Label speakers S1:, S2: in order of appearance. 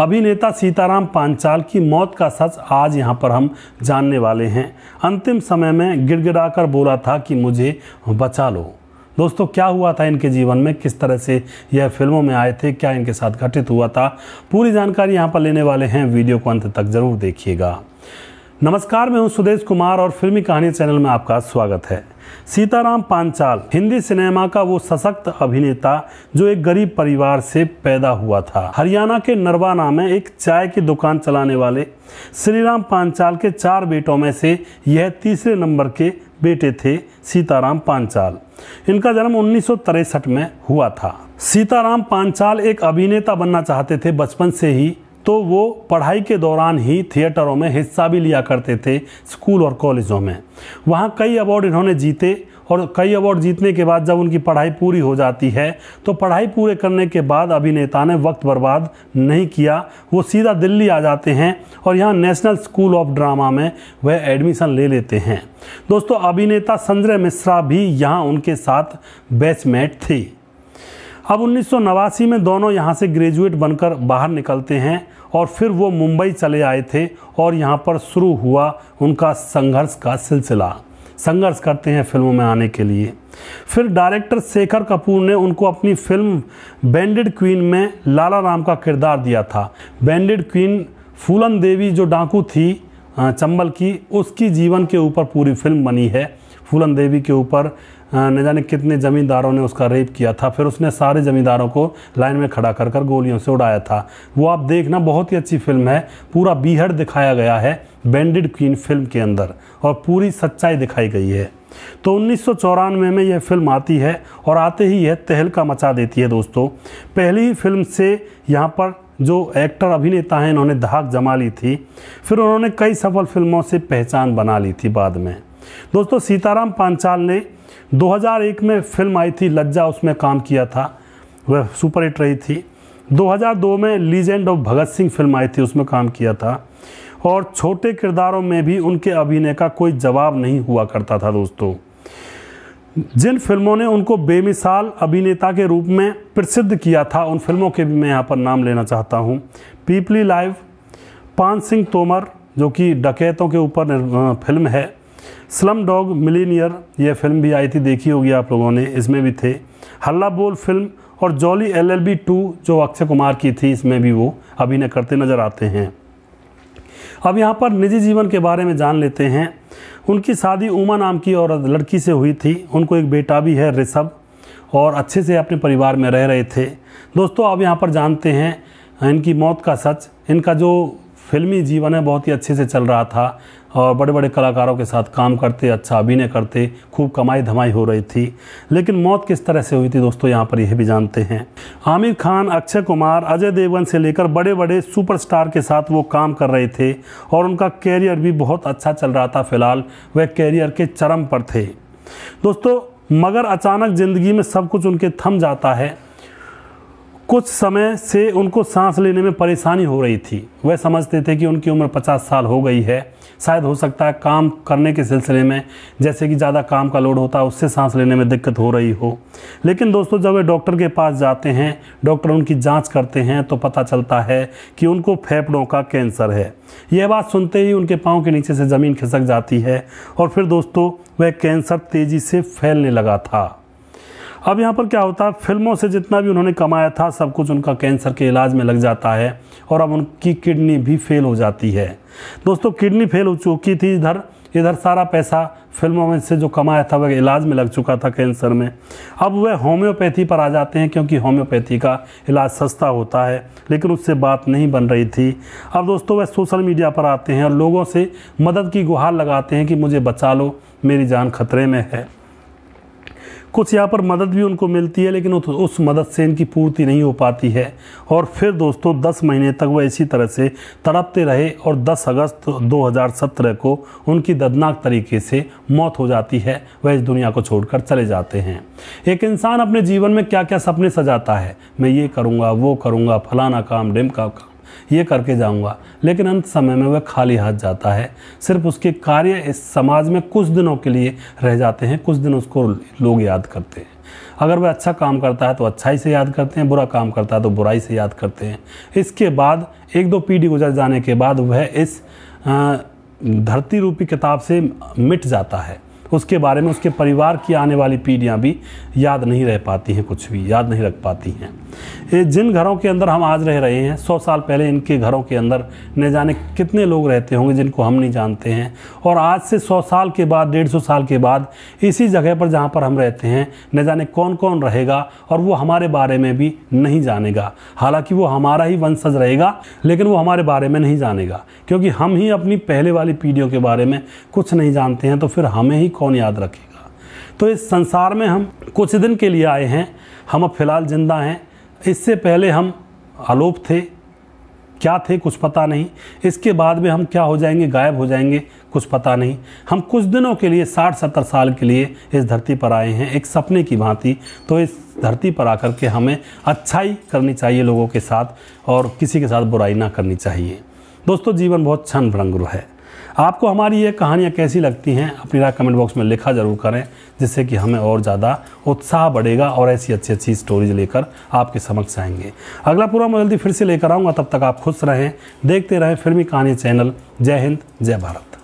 S1: अभिनेता सीताराम पांचाल की मौत का सच आज यहाँ पर हम जानने वाले हैं अंतिम समय में गिड़गिड़ाकर बोला था कि मुझे बचा लो दोस्तों क्या हुआ था इनके जीवन में किस तरह से यह फिल्मों में आए थे क्या इनके साथ घटित हुआ था पूरी जानकारी यहाँ पर लेने वाले हैं वीडियो को अंत तक जरूर देखिएगा नमस्कार मैं हूं सुदेश कुमार और फिल्मी कहानी चैनल में आपका स्वागत है सीताराम पांचाल हिंदी सिनेमा का वो सशक्त अभिनेता जो एक गरीब परिवार से पैदा हुआ था हरियाणा के नरवाना में एक चाय की दुकान चलाने वाले श्रीराम पांचाल के चार बेटों में से यह तीसरे नंबर के बेटे थे सीताराम पांचाल इनका जन्म उन्नीस में हुआ था सीताराम पांचाल एक अभिनेता बनना चाहते थे बचपन से ही तो वो पढ़ाई के दौरान ही थिएटरों में हिस्सा भी लिया करते थे स्कूल और कॉलेजों में वहाँ कई अवार्ड इन्होंने जीते और कई अवार्ड जीतने के बाद जब उनकी पढ़ाई पूरी हो जाती है तो पढ़ाई पूरे करने के बाद अभिनेता ने वक्त बर्बाद नहीं किया वो सीधा दिल्ली आ जाते हैं और यहाँ नेशनल स्कूल ऑफ ड्रामा में वह एडमिशन ले लेते हैं दोस्तों अभिनेता संजय मिश्रा भी यहाँ उनके साथ बैचमेट थी अब उन्नीस में दोनों यहाँ से ग्रेजुएट बनकर बाहर निकलते हैं और फिर वो मुंबई चले आए थे और यहाँ पर शुरू हुआ उनका संघर्ष का सिलसिला संघर्ष करते हैं फिल्मों में आने के लिए फिर डायरेक्टर शेखर कपूर ने उनको अपनी फिल्म बैंडेड क्वीन में लाला राम का किरदार दिया था बैंडेड क्वीन फूलन देवी जो डाकू थी चंबल की उसकी जीवन के ऊपर पूरी फिल्म बनी है फूलन देवी के ऊपर हाँ, न जाने कितने ज़मींदारों ने उसका रेप किया था फिर उसने सारे ज़मींदारों को लाइन में खड़ा कर कर गोलियों से उड़ाया था वो आप देखना बहुत ही अच्छी फिल्म है पूरा बीहड़ दिखाया गया है बैंडेड क्वीन फिल्म के अंदर और पूरी सच्चाई दिखाई गई है तो उन्नीस में यह फिल्म आती है और आते ही यह तहलका मचा देती है दोस्तों पहली ही फिल्म से यहाँ पर जो एक्टर अभिनेता हैं इन्होंने धाक जमा ली थी फिर उन्होंने कई सफल फिल्मों से पहचान बना ली थी बाद में दोस्तों सीताराम पांचाल ने 2001 में फिल्म आई थी लज्जा उसमें काम किया था वह सुपर हिट रही थी 2002 में legend of Bhagat Singh film आई थी उसमें काम किया था और छोटे किरदारों में भी उनके अभिनय का कोई जवाब नहीं हुआ करता था दोस्तों जिन फिल्मों ने उनको बेमिसाल अभिनेता के रूप में प्रसिद्ध किया था उन फिल्मों के भी मैं यहाँ पर नाम लेना चाहता हूँ पीपली लाइव पान सिंह तोमर जो कि डकैतों के ऊपर फिल्म है स्लम डॉग मिलीनियर यह फिल्म भी आई थी देखी होगी आप लोगों ने इसमें भी थे हल्ला बोल फिल्म और Jolly L L B two जो अक्षय कुमार की थी इसमें भी वो अभिनय करते नज़र आते हैं अब यहाँ पर निजी जीवन के बारे में जान लेते हैं उनकी शादी उमा नाम की और लड़की से हुई थी उनको एक बेटा भी है ऋषभ और अच्छे से अपने परिवार में रह रहे थे दोस्तों अब यहाँ पर जानते हैं इनकी मौत का सच इनका जो फिल्मी जीवन है बहुत ही अच्छे से चल रहा था और बड़े बड़े कलाकारों के साथ काम करते अच्छा अभिनय करते खूब कमाई धमाई हो रही थी लेकिन मौत किस तरह से हुई थी दोस्तों यहाँ पर यह भी जानते हैं आमिर खान अक्षय कुमार अजय देवगन से लेकर बड़े बड़े सुपरस्टार के साथ वो काम कर रहे थे और उनका कैरियर भी बहुत अच्छा चल रहा था फिलहाल वह कैरियर के चरम पर थे दोस्तों मगर अचानक ज़िंदगी में सब कुछ उनके थम जाता है कुछ समय से उनको सांस लेने में परेशानी हो रही थी वह समझते थे कि उनकी उम्र 50 साल हो गई है शायद हो सकता है काम करने के सिलसिले में जैसे कि ज़्यादा काम का लोड होता है उससे सांस लेने में दिक्कत हो रही हो लेकिन दोस्तों जब वे डॉक्टर के पास जाते हैं डॉक्टर उनकी जांच करते हैं तो पता चलता है कि उनको फेफड़ों का कैंसर है यह बात सुनते ही उनके पाँव के नीचे से ज़मीन खिसक जाती है और फिर दोस्तों वह कैंसर तेज़ी से फैलने लगा था अब यहाँ पर क्या होता है फिल्मों से जितना भी उन्होंने कमाया था सब कुछ उनका कैंसर के इलाज में लग जाता है और अब उनकी किडनी भी फेल हो जाती है दोस्तों किडनी फेल हो चुकी थी इधर इधर सारा पैसा फिल्मों में से जो कमाया था वह इलाज में लग चुका था कैंसर में अब वह होम्योपैथी पर आ जाते हैं क्योंकि होम्योपैथी का इलाज सस्ता होता है लेकिन उससे बात नहीं बन रही थी अब दोस्तों वह सोशल मीडिया पर आते हैं और लोगों से मदद की गुहार लगाते हैं कि मुझे बचा लो मेरी जान खतरे में है कुछ यहाँ पर मदद भी उनको मिलती है लेकिन उस मदद से इनकी पूर्ति नहीं हो पाती है और फिर दोस्तों दस महीने तक वह इसी तरह से तड़पते रहे और दस अगस्त 2017 को उनकी दर्दनाक तरीके से मौत हो जाती है वह इस दुनिया को छोड़कर चले जाते हैं एक इंसान अपने जीवन में क्या क्या सपने सजाता है मैं ये करूँगा वो करूँगा फलाना काम डिम का ये करके जाऊंगा लेकिन अंत समय में वह खाली हाथ जाता है सिर्फ उसके कार्य इस समाज में कुछ दिनों के लिए रह जाते हैं कुछ दिन उसको लोग याद करते हैं अगर वह अच्छा काम करता है तो अच्छाई से याद करते हैं बुरा काम करता है तो बुराई से याद करते हैं इसके बाद एक दो पीढ़ी गुजर जाने के बाद वह इस धरती रूपी किताब से मिट जाता है उसके बारे में उसके परिवार की आने वाली पीढ़ियाँ भी याद नहीं रह पाती हैं कुछ भी याद नहीं रख पाती हैं ये जिन घरों के अंदर हम आज रह रहे हैं सौ साल पहले इनके घरों के अंदर न जाने कितने लोग रहते होंगे जिनको हम नहीं जानते हैं और आज से सौ साल के बाद डेढ़ सौ साल के बाद इसी जगह पर जहाँ पर हम रहते हैं न जाने कौन कौन रहेगा और वो हमारे बारे में भी नहीं जानेगा हालांकि वो हमारा ही वंशज रहेगा लेकिन वो हमारे बारे में नहीं जानेगा क्योंकि हम ही अपनी पहले वाली पीढ़ियों के बारे में कुछ नहीं जानते हैं तो फिर हमें ही कौन याद रखेगा तो इस संसार में हम कुछ दिन के लिए आए हैं हम अब फिलहाल ज़िंदा हैं इससे पहले हम आलोप थे क्या थे कुछ पता नहीं इसके बाद में हम क्या हो जाएंगे गायब हो जाएंगे कुछ पता नहीं हम कुछ दिनों के लिए साठ सत्तर साल के लिए इस धरती पर आए हैं एक सपने की भांति तो इस धरती पर आकर के हमें अच्छाई करनी चाहिए लोगों के साथ और किसी के साथ बुराई ना करनी चाहिए दोस्तों जीवन बहुत क्षण भ्रंगुर है आपको हमारी ये कहानियाँ कैसी लगती हैं अपनी राय कमेंट बॉक्स में लिखा ज़रूर करें जिससे कि हमें और ज़्यादा उत्साह बढ़ेगा और ऐसी अच्छी अच्छी स्टोरीज लेकर आपके समक्ष आएंगे अगला पूरा मैं जल्दी फिर से लेकर आऊँगा तब तक आप खुश रहें देखते रहें फिल्मी कहानी चैनल जय हिंद जय भारत